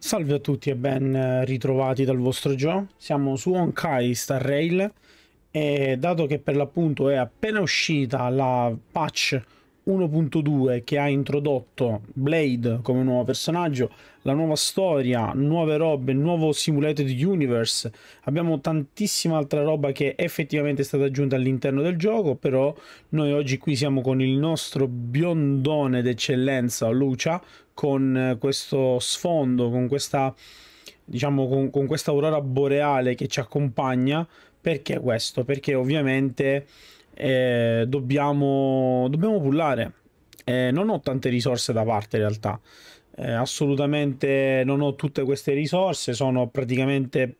Salve a tutti e ben eh, ritrovati dal vostro Gio. Siamo su Honkai Star Rail e dato che per l'appunto è appena uscita la patch 1.2 che ha introdotto Blade come nuovo personaggio, la nuova storia, nuove robe, nuovo Simulated Universe, abbiamo tantissima altra roba che effettivamente è stata aggiunta all'interno del gioco, però noi oggi qui siamo con il nostro biondone d'eccellenza Lucia, con questo sfondo, con questa diciamo con, con questa aurora boreale che ci accompagna perché questo? Perché ovviamente eh, dobbiamo, dobbiamo pullare. Eh, non ho tante risorse da parte in realtà. Eh, assolutamente non ho tutte queste risorse, sono praticamente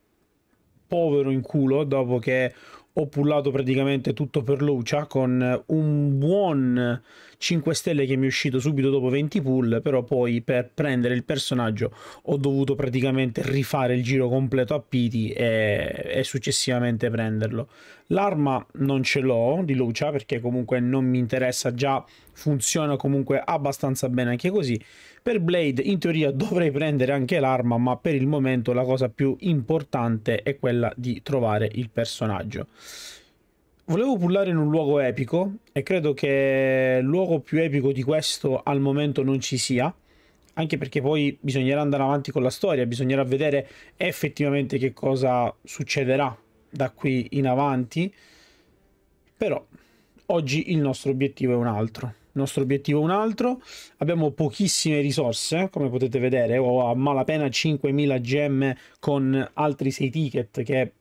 povero in culo dopo che ho pullato praticamente tutto per Lucia con un buon 5 stelle che mi è uscito subito dopo 20 pull, però poi per prendere il personaggio ho dovuto praticamente rifare il giro completo a Piti e, e successivamente prenderlo. L'arma non ce l'ho di Lucia perché comunque non mi interessa già funziona comunque abbastanza bene anche così. Per Blade in teoria dovrei prendere anche l'arma, ma per il momento la cosa più importante è quella di trovare il personaggio. Volevo pullare in un luogo epico e credo che luogo più epico di questo al momento non ci sia anche perché poi bisognerà andare avanti con la storia, bisognerà vedere effettivamente che cosa succederà da qui in avanti, però oggi il nostro obiettivo è un altro nostro obiettivo un altro. Abbiamo pochissime risorse, come potete vedere, ho a malapena 5.000 gemme con altri 6 ticket che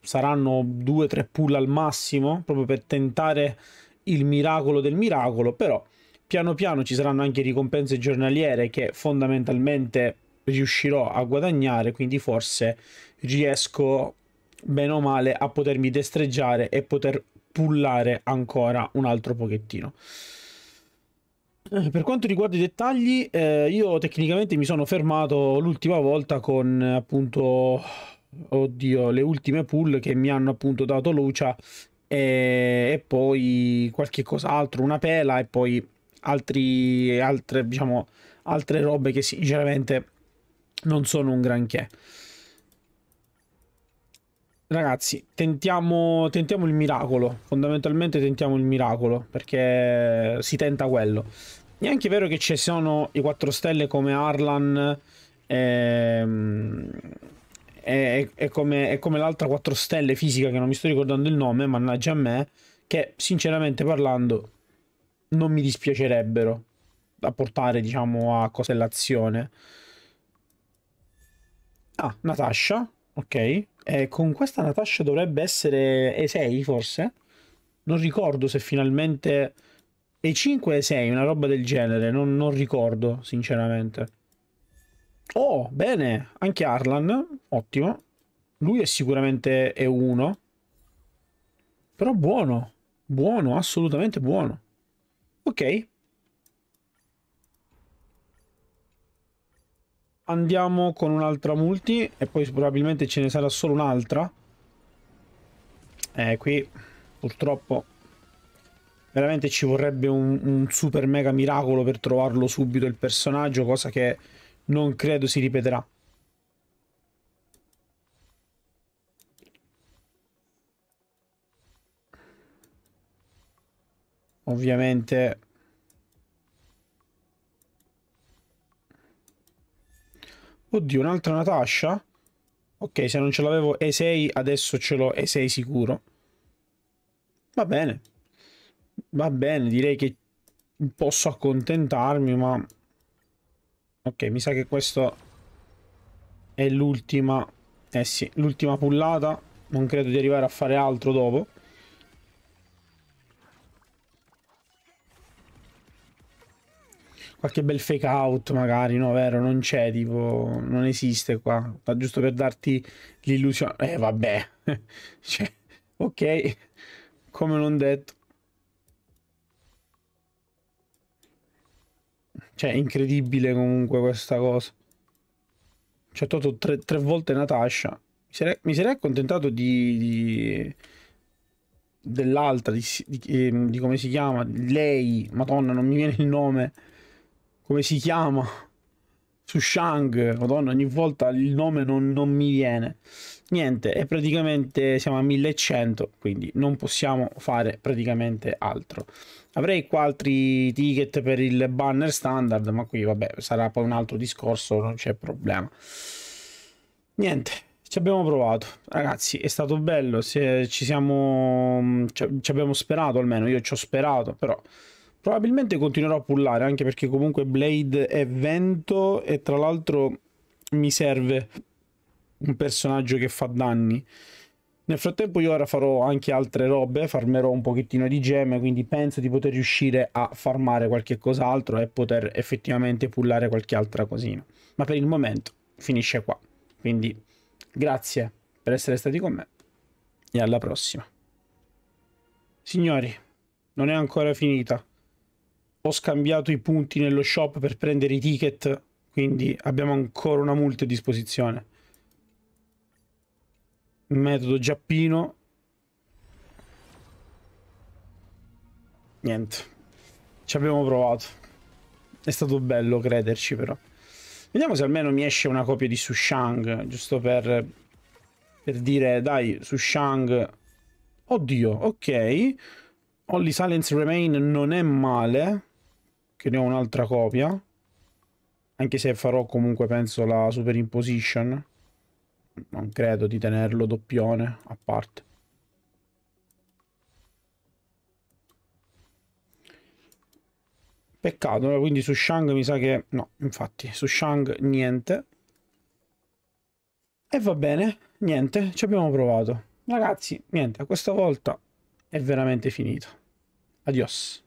saranno 2-3 pull al massimo, proprio per tentare il miracolo del miracolo, però piano piano ci saranno anche ricompense giornaliere che fondamentalmente riuscirò a guadagnare, quindi forse riesco bene o male a potermi destreggiare e poter pullare ancora un altro pochettino. Eh, per quanto riguarda i dettagli, eh, io tecnicamente mi sono fermato l'ultima volta con appunto, oddio, le ultime pull che mi hanno appunto dato Lucia e, e poi qualche cos'altro, una pela e poi altri, altre, diciamo, altre robe che sinceramente non sono un granché. Ragazzi, tentiamo, tentiamo il miracolo. Fondamentalmente tentiamo il miracolo, perché si tenta quello. E' anche vero che ci sono i 4 stelle come Arlan e, e, e come, come l'altra 4 stelle fisica che non mi sto ricordando il nome, mannaggia a me, che sinceramente parlando non mi dispiacerebbero da portare diciamo a cosellazione. Ah, Natasha, ok? E eh, con questa Natasha dovrebbe essere E6 forse? Non ricordo se finalmente... E5 E6, una roba del genere, non, non ricordo sinceramente. Oh, bene, anche Arlan, ottimo. Lui è sicuramente E1. Però buono, buono, assolutamente buono. Ok, Andiamo con un'altra multi e poi probabilmente ce ne sarà solo un'altra. Eh, qui purtroppo veramente ci vorrebbe un, un, super mega miracolo per trovarlo subito il personaggio, cosa che non credo si ripeterà. Ovviamente Oddio, un'altra Natasha? Ok, se non ce l'avevo E6, adesso ce l'ho E6 sicuro. Va bene. Va bene, direi che posso accontentarmi, ma... Ok, mi sa che questo è l'ultima... Eh sì, l'ultima pullata. Non credo di arrivare a fare altro dopo. qualche bel fake out magari, no, vero, non c'è, tipo, non esiste qua, ma giusto per darti l'illusione, eh vabbè, cioè, ok, come non detto. Cioè, incredibile comunque questa cosa. Ci ha tolto tre, tre, volte Natasha. Mi sarei, mi sarei accontentato di... di dell'altra, di, di, ehm, di come si chiama, lei, madonna non mi viene il nome come si chiama? Su Shang, madonna, ogni volta il nome non, non mi viene. Niente, e praticamente siamo a 1100, quindi non possiamo fare praticamente altro. Avrei qua altri ticket per il banner standard, ma qui vabbè, sarà poi un altro discorso, non c'è problema. Niente, ci abbiamo provato ragazzi è stato bello se ci siamo cioè, ci abbiamo sperato almeno io ci ho sperato però Probabilmente continuerò a pullare, anche perché comunque Blade è vento e tra l'altro mi serve un personaggio che fa danni. Nel frattempo io ora farò anche altre robe, farmerò un pochettino di gemme, quindi penso di poter riuscire a farmare qualche cos'altro e poter effettivamente pullare qualche altra cosina. Ma per il momento finisce qua. Quindi grazie per essere stati con me e alla prossima. Signori, non è ancora finita ho scambiato i punti nello shop per prendere i ticket, quindi abbiamo ancora una multa a disposizione. Metodo giappino. Niente. Ci abbiamo provato. È stato bello crederci però. Vediamo se almeno mi esce una copia di Sushang, giusto per, per dire, dai, Sushang... Oddio, ok. Holly Silence Remain non è male che ne ho un'altra copia. Anche se farò comunque, penso, la superimposition. Non credo di tenerlo doppione, a parte. Peccato, eh, quindi su Shang mi sa che... No, infatti, su Shang niente. E va bene, niente, ci abbiamo provato. Ragazzi, niente, a questa volta è veramente finito. Adios.